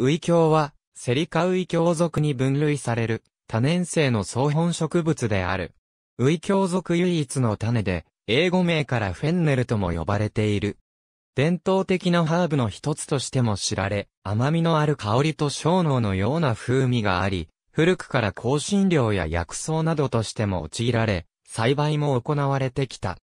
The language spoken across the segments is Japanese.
ウイキョウは、セリカウイキョウ属に分類される、多年生の草本植物である。ウイキョウ属唯一の種で、英語名からフェンネルとも呼ばれている。伝統的なハーブの一つとしても知られ、甘みのある香りと小脳のような風味があり、古くから香辛料や薬草などとしても用いられ、栽培も行われてきた。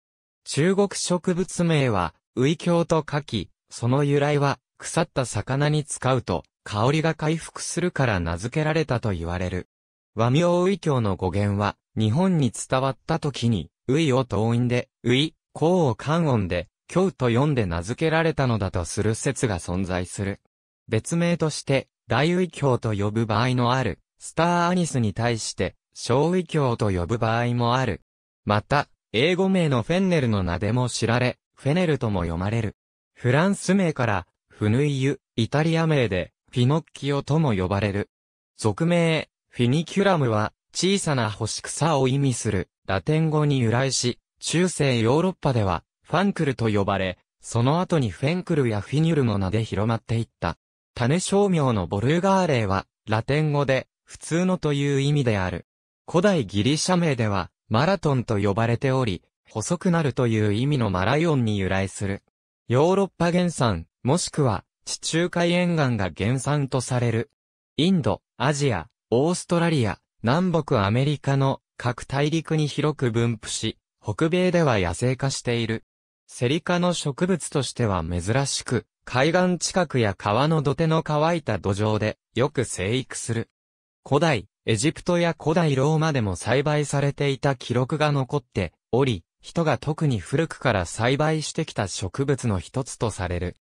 中国植物名は、ウイキョウと書き、その由来は、腐った魚に使うと、香りが回復するから名付けられたと言われる。和名ウ教の語源は、日本に伝わった時に、ウイを遠んで、ウイ、コを関音で、京と読んで名付けられたのだとする説が存在する。別名として、大ウイ教と呼ぶ場合のある、スターアニスに対して、小ウイ教と呼ぶ場合もある。また、英語名のフェンネルの名でも知られ、フェネルとも読まれる。フランス名から、フヌイユ、イタリア名で、ピノッキオとも呼ばれる。俗名、フィニキュラムは、小さな星草を意味する、ラテン語に由来し、中世ヨーロッパでは、ファンクルと呼ばれ、その後にフェンクルやフィニュルの名で広まっていった。種商名のボルガーレは、ラテン語で、普通のという意味である。古代ギリシャ名では、マラトンと呼ばれており、細くなるという意味のマライオンに由来する。ヨーロッパ原産、もしくは地中海沿岸が原産とされる。インド、アジア、オーストラリア、南北アメリカの各大陸に広く分布し、北米では野生化している。セリ科の植物としては珍しく、海岸近くや川の土手の乾いた土壌でよく生育する。古代、エジプトや古代ローマでも栽培されていた記録が残っており、人が特に古くから栽培してきた植物の一つとされる。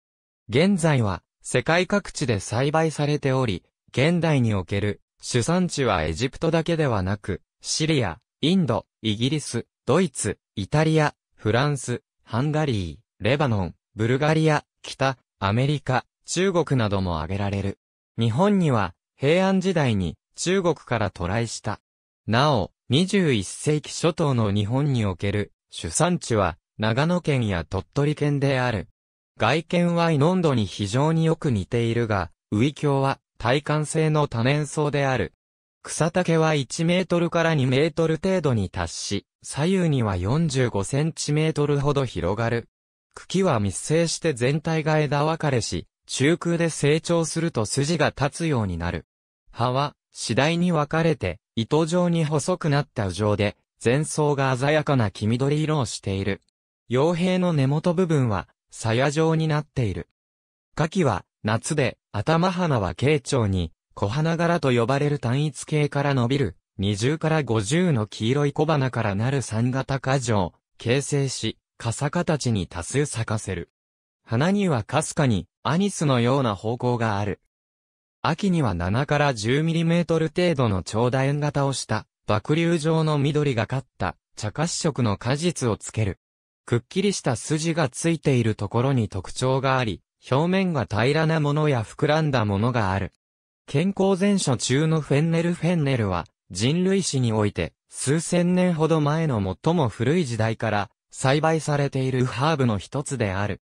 現在は世界各地で栽培されており、現代における主産地はエジプトだけではなく、シリア、インド、イギリス、ドイツ、イタリア、フランス、ハンガリー、レバノン、ブルガリア、北、アメリカ、中国なども挙げられる。日本には平安時代に中国から渡来した。なお、21世紀初頭の日本における主産地は長野県や鳥取県である。外見はイノンドに非常によく似ているが、ウイキョウは体幹性の多年草である。草丈は1メートルから2メートル程度に達し、左右には45センチメートルほど広がる。茎は密生して全体が枝分かれし、中空で成長すると筋が立つようになる。葉は、次第に分かれて、糸状に細くなった状で、前層が鮮やかな黄緑色をしている。傭兵の根元部分は、鞘状になっている。夏季は、夏で、頭花は慶長に、小花柄と呼ばれる単一形から伸びる、20から50の黄色い小花からなる三型花状、形成し、傘形に多数咲かせる。花にはかすかに、アニスのような方向がある。秋には7から1 0トル程度の長楕円型をした、爆流状の緑がかった、茶褐色の果実をつける。くっきりした筋がついているところに特徴があり、表面が平らなものや膨らんだものがある。健康全書中のフェンネルフェンネルは、人類史において、数千年ほど前の最も古い時代から、栽培されているハーブの一つである。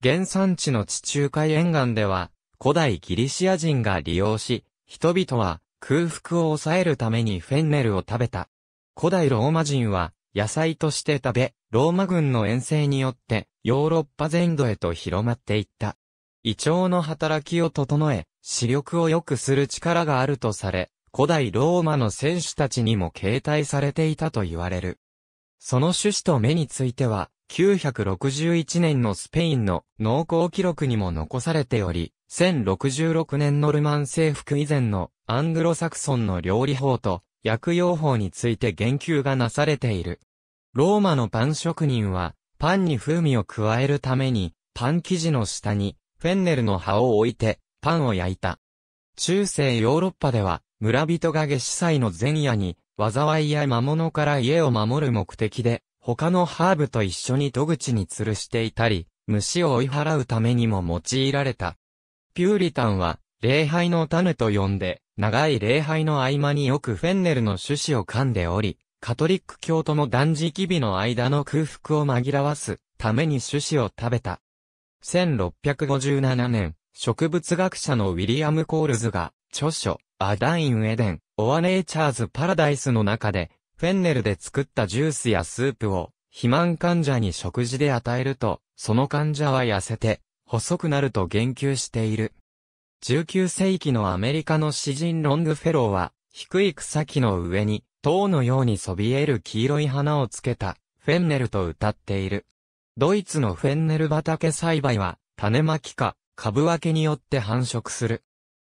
原産地の地中海沿岸では、古代ギリシア人が利用し、人々は空腹を抑えるためにフェンネルを食べた。古代ローマ人は野菜として食べ、ローマ軍の遠征によってヨーロッパ全土へと広まっていった。胃腸の働きを整え、視力を良くする力があるとされ、古代ローマの選手たちにも携帯されていたと言われる。その種子と目については、961年のスペインの農耕記録にも残されており、1066年のルマン征服以前のアングロサクソンの料理法と薬用法について言及がなされている。ローマのパン職人は、パンに風味を加えるために、パン生地の下に、フェンネルの葉を置いて、パンを焼いた。中世ヨーロッパでは、村人が下司祭の前夜に、災いや魔物から家を守る目的で、他のハーブと一緒に戸口に吊るしていたり、虫を追い払うためにも用いられた。ピューリタンは、礼拝の種と呼んで、長い礼拝の合間によくフェンネルの種子を噛んでおり、カトリック教徒の断食日の間の空腹を紛らわすために種子を食べた。1657年、植物学者のウィリアム・コールズが、著書、アダイン・エデン、オア・ネイチャーズ・パラダイスの中で、フェンネルで作ったジュースやスープを、肥満患者に食事で与えると、その患者は痩せて、細くなると言及している。19世紀のアメリカの詩人ロングフェローは、低い草木の上に、塔のようにそびえる黄色い花をつけた、フェンネルと歌っている。ドイツのフェンネル畑栽培は、種まきか、株分けによって繁殖する。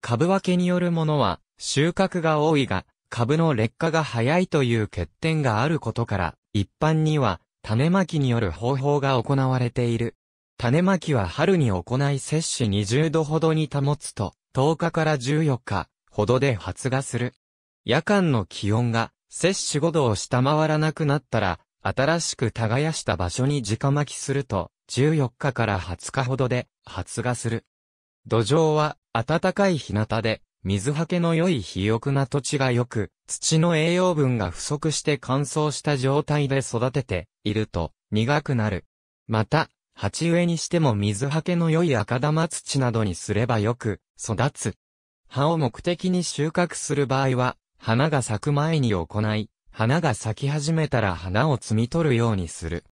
株分けによるものは、収穫が多いが、株の劣化が早いという欠点があることから、一般には、種まきによる方法が行われている。種まきは春に行い摂氏20度ほどに保つと、10日から14日ほどで発芽する。夜間の気温が摂氏5度を下回らなくなったら、新しく耕した場所に直巻きすると、14日から20日ほどで発芽する。土壌は暖かい日向で、水はけの良い肥沃な土地が良く、土の栄養分が不足して乾燥した状態で育てていると苦くなる。また、鉢植えにしても水はけの良い赤玉土などにすればよく育つ。葉を目的に収穫する場合は、花が咲く前に行い、花が咲き始めたら花を摘み取るようにする。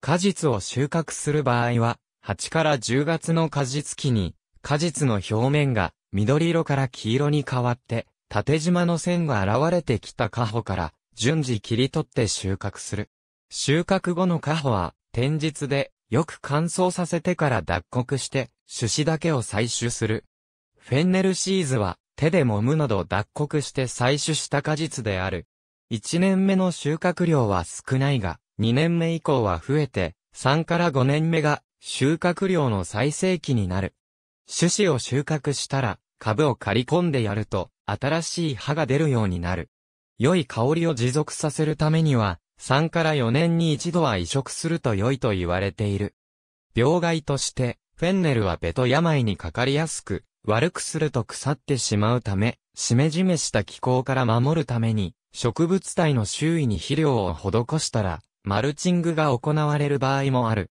果実を収穫する場合は、8から10月の果実期に、果実の表面が緑色から黄色に変わって、縦縞の線が現れてきた花穂から、順次切り取って収穫する。収穫後の花穂は、天日でよく乾燥させてから脱穀して、種子だけを採取する。フェンネルシーズは、手で揉むなど脱穀して採取した果実である。1年目の収穫量は少ないが、2年目以降は増えて、3から5年目が収穫量の最盛期になる。種子を収穫したら、株を刈り込んでやると、新しい葉が出るようになる。良い香りを持続させるためには、3から4年に一度は移植すると良いと言われている。病害として、フェンネルはベト病にかかりやすく、悪くすると腐ってしまうため、しめじめした気候から守るために、植物体の周囲に肥料を施したら、マルチングが行われる場合もある。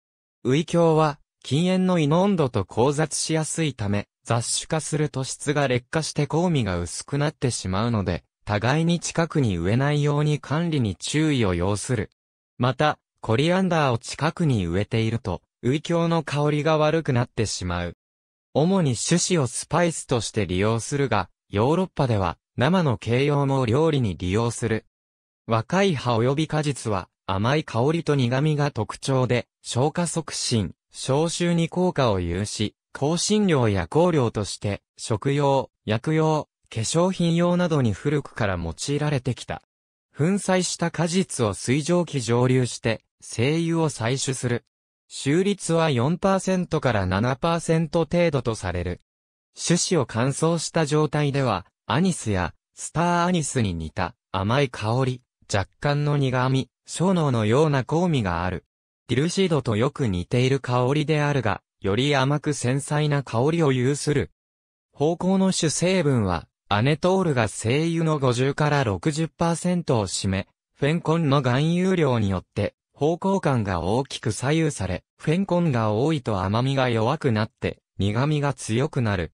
ウイキョウは、禁煙の胃の温度と交雑しやすいため、雑種化すると質が劣化して香味が薄くなってしまうので、互いに近くに植えないように管理に注意を要する。また、コリアンダーを近くに植えていると、ウイキョウの香りが悪くなってしまう。主に種子をスパイスとして利用するが、ヨーロッパでは生の形容も料理に利用する。若い葉及び果実は甘い香りと苦味が特徴で、消化促進、消臭に効果を有し、香辛料や香料として、食用、薬用、化粧品用などに古くから用いられてきた。粉砕した果実を水蒸気蒸留して、精油を採取する。収率は4%から7%程度とされる。種子を乾燥した状態では、アニスやスターアニスに似た甘い香り、若干の苦味、小脳のような香味がある。ディルシードとよく似ている香りであるが、より甘く繊細な香りを有する。方向の主成分はアネトールが精油の50から60%を占め、フェンコンの含有量によって方向感が大きく左右され、フェンコンが多いと甘みが弱くなって苦味が強くなる。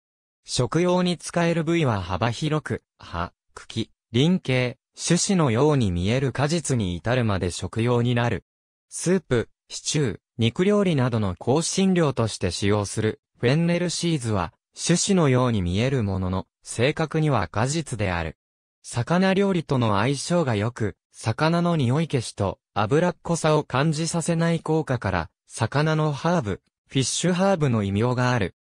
食用に使える部位は幅広く、葉、茎、輪形、種子のように見える果実に至るまで食用になる。スープ、シチュー、肉料理などの香辛料として使用するフェンネルシーズは種子のように見えるものの、正確には果実である。魚料理との相性が良く、魚の匂い消しと脂っこさを感じさせない効果から、魚のハーブ、フィッシュハーブの異名がある。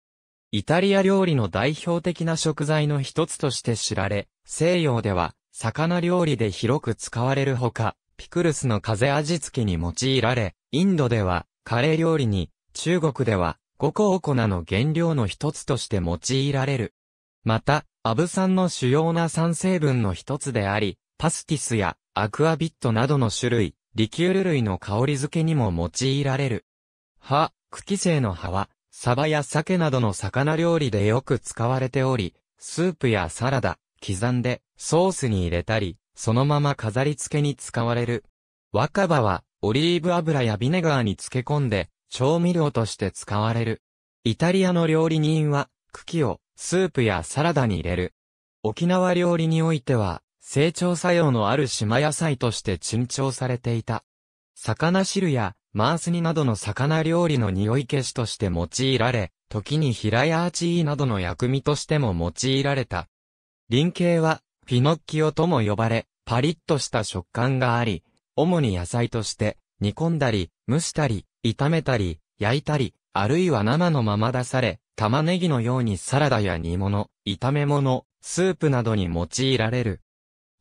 イタリア料理の代表的な食材の一つとして知られ、西洋では、魚料理で広く使われるほか、ピクルスの風味付けに用いられ、インドでは、カレー料理に、中国では、オコ粉の原料の一つとして用いられる。また、アブ酸の主要な酸成分の一つであり、パスティスやアクアビットなどの種類、リキュール類の香り付けにも用いられる。葉、茎性の葉は、サバや鮭などの魚料理でよく使われており、スープやサラダ、刻んで、ソースに入れたり、そのまま飾り付けに使われる。若葉は、オリーブ油やビネガーに漬け込んで、調味料として使われる。イタリアの料理人は、茎をスープやサラダに入れる。沖縄料理においては、成長作用のある島野菜として珍重されていた。魚汁やマース煮などの魚料理の匂い消しとして用いられ、時に平屋アチーなどの薬味としても用いられた。輪形は、フィノッキオとも呼ばれ、パリッとした食感があり、主に野菜として、煮込んだり、蒸したり、炒めたり、焼いたり、あるいは生のまま出され、玉ねぎのようにサラダや煮物、炒め物、スープなどに用いられる。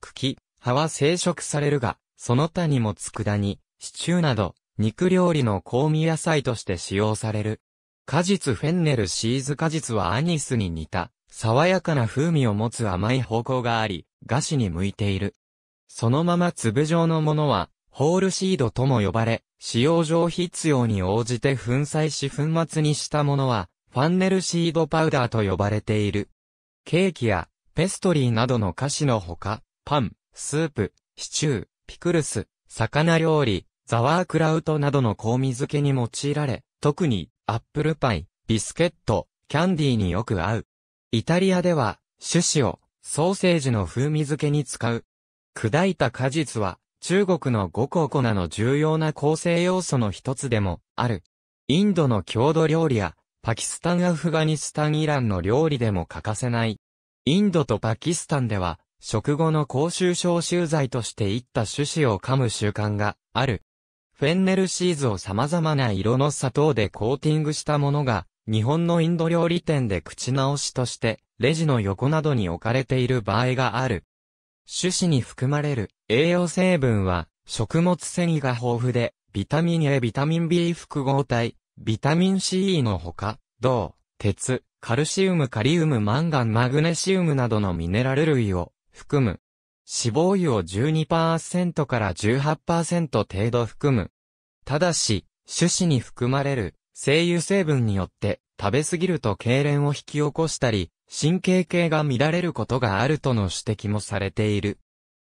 茎、葉は生食されるが、その他にも佃煮、シチューなど、肉料理の香味野菜として使用される。果実フェンネルシーズ果実はアニスに似た、爽やかな風味を持つ甘い方向があり、菓子に向いている。そのまま粒状のものは、ホールシードとも呼ばれ、使用上必要に応じて粉砕し粉末にしたものは、ファンネルシードパウダーと呼ばれている。ケーキや、ペストリーなどの菓子のほか、パン、スープ、シチュー、ピクルス、魚料理、ザワークラウトなどの香味漬けに用いられ、特に、アップルパイ、ビスケット、キャンディーによく合う。イタリアでは、種子を、ソーセージの風味漬けに使う。砕いた果実は、中国の五香粉の重要な構成要素の一つでもある。インドの郷土料理や、パキスタン、アフガニスタン、イランの料理でも欠かせない。インドとパキスタンでは、食後の口臭消臭剤としていった種子を噛む習慣がある。フェンネルシーズを様々な色の砂糖でコーティングしたものが、日本のインド料理店で口直しとして、レジの横などに置かれている場合がある。種子に含まれる栄養成分は食物繊維が豊富で、ビタミン A、ビタミン B 複合体、ビタミン C e のほか、銅、鉄、カルシウム、カリウム、マンガン、マグネシウムなどのミネラル類を含む。脂肪油を12%から18%程度含む。ただし、種子に含まれる精油成分によって食べ過ぎると痙攣を引き起こしたり、神経系が乱れることがあるとの指摘もされている。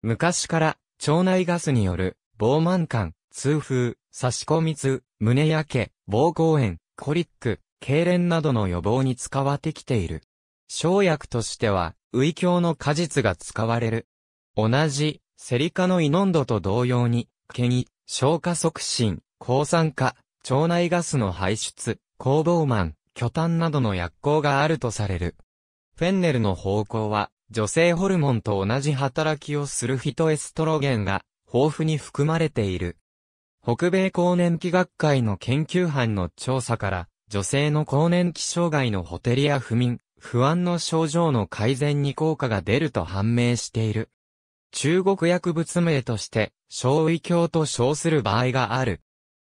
昔から腸内ガスによる膨慢感、痛風、差し込み痛、胸焼け、膀胱炎、コリック、痙攣などの予防に使われてきている。生薬としては、ウイキョウの果実が使われる。同じ、セリカのイノンドと同様に、毛に、消化促進、抗酸化、腸内ガスの排出、工房マン、巨炭などの薬効があるとされる。フェンネルの方向は、女性ホルモンと同じ働きをするヒトエストロゲンが豊富に含まれている。北米更年期学会の研究班の調査から、女性の更年期障害のホテリア不眠、不安の症状の改善に効果が出ると判明している。中国薬物名として、小胃鏡と称する場合がある。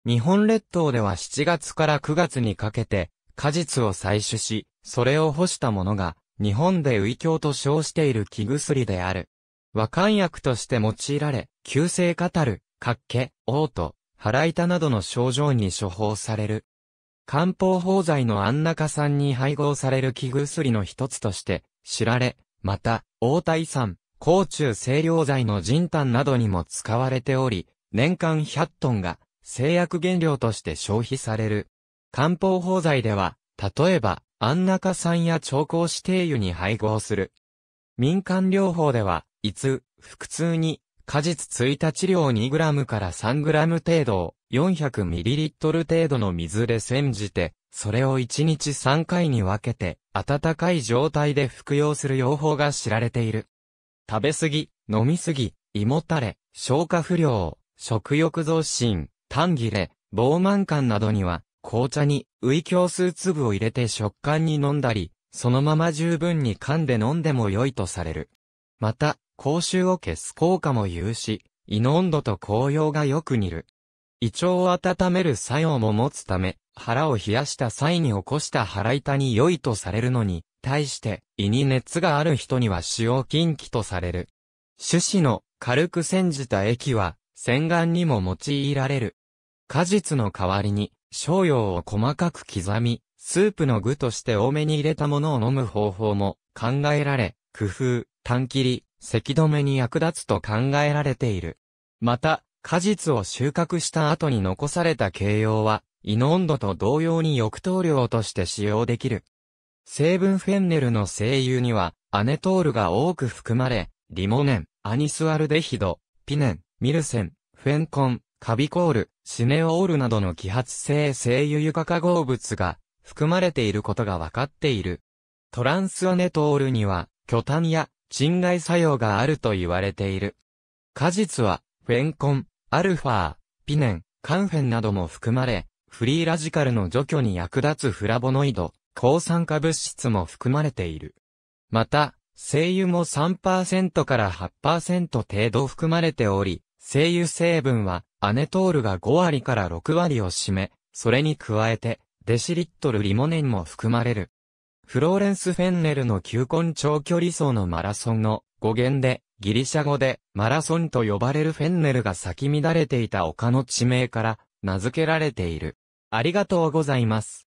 日本列島では7月から9月にかけて、果実を採取し、それを干したものが、日本でウイキョウと称している木薬である。和漢薬として用いられ、急性カタル、活気、嘔吐、腹痛などの症状に処方される。漢方法剤の安中酸に配合される木薬の一つとして知られ、また、黄体酸、甲虫清涼剤の人炭などにも使われており、年間100トンが製薬原料として消費される。漢方法剤では、例えば、安中酸や超高指定油に配合する。民間療法では、胃痛、腹痛に、果実ついた治療 2g から 3g 程度を 400ml 程度の水で煎じて、それを1日3回に分けて、温かい状態で服用する用法が知られている。食べ過ぎ、飲み過ぎ、胃もたれ、消化不良、食欲増進、短切れ、膨慢感などには、紅茶に、ウイ強数粒を入れて食感に飲んだり、そのまま十分に噛んで飲んでも良いとされる。また、口臭を消す効果も有し、胃の温度と紅葉がよく似る。胃腸を温める作用も持つため、腹を冷やした際に起こした腹痛に良いとされるのに、対して胃に熱がある人には使用禁忌とされる。種子の軽く煎じた液は洗顔にも用いられる。果実の代わりに商用を細かく刻み、スープの具として多めに入れたものを飲む方法も考えられ、工夫、短切り、咳止めに役立つと考えられている。また、果実を収穫した後に残された形容は、胃の温度と同様に抑糖量として使用できる。成分フェンネルの精油には、アネトールが多く含まれ、リモネン、アニスアルデヒド、ピネン、ミルセン、フェンコン、カビコール、シネオールなどの揮発性精油油化化合物が含まれていることが分かっている。トランスアネトールには、巨炭や鎮害作用があると言われている。果実は、フェンコン、アルファー、ピネン、カンフェンなども含まれ、フリーラジカルの除去に役立つフラボノイド、抗酸化物質も含まれている。また、精油も3%から8%程度含まれており、精油成分はアネトールが5割から6割を占め、それに加えて、デシリットルリモネンも含まれる。フローレンス・フェンネルの球根長距離走のマラソンの語源で、ギリシャ語でマラソンと呼ばれるフェンネルが咲き乱れていた丘の地名から名付けられている。ありがとうございます。